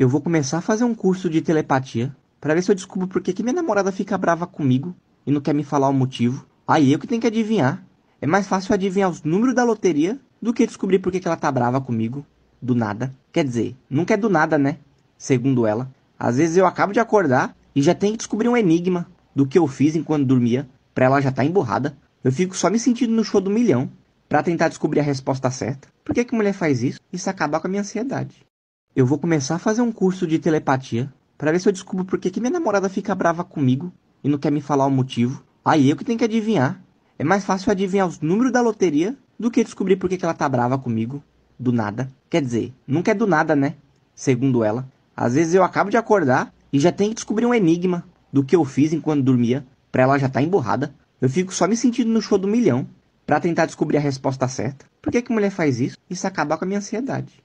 Eu vou começar a fazer um curso de telepatia para ver se eu descubro por que, que minha namorada fica brava comigo e não quer me falar o motivo. Aí eu que tenho que adivinhar. É mais fácil adivinhar os números da loteria do que descobrir por que, que ela tá brava comigo do nada. Quer dizer, nunca é do nada, né? Segundo ela. Às vezes eu acabo de acordar e já tenho que descobrir um enigma do que eu fiz enquanto dormia, Para ela já tá emburrada. Eu fico só me sentindo no show do milhão para tentar descobrir a resposta certa. Por que que mulher faz isso? Isso acaba com a minha ansiedade. Eu vou começar a fazer um curso de telepatia para ver se eu descubro por que minha namorada fica brava comigo e não quer me falar o motivo. Aí eu que tenho que adivinhar. É mais fácil adivinhar os números da loteria do que descobrir por que ela tá brava comigo. Do nada. Quer dizer, nunca é do nada, né? Segundo ela. Às vezes eu acabo de acordar e já tenho que descobrir um enigma do que eu fiz enquanto dormia, pra ela já tá emburrada. Eu fico só me sentindo no show do milhão para tentar descobrir a resposta certa. Por que que mulher faz isso? Isso acabar com a minha ansiedade.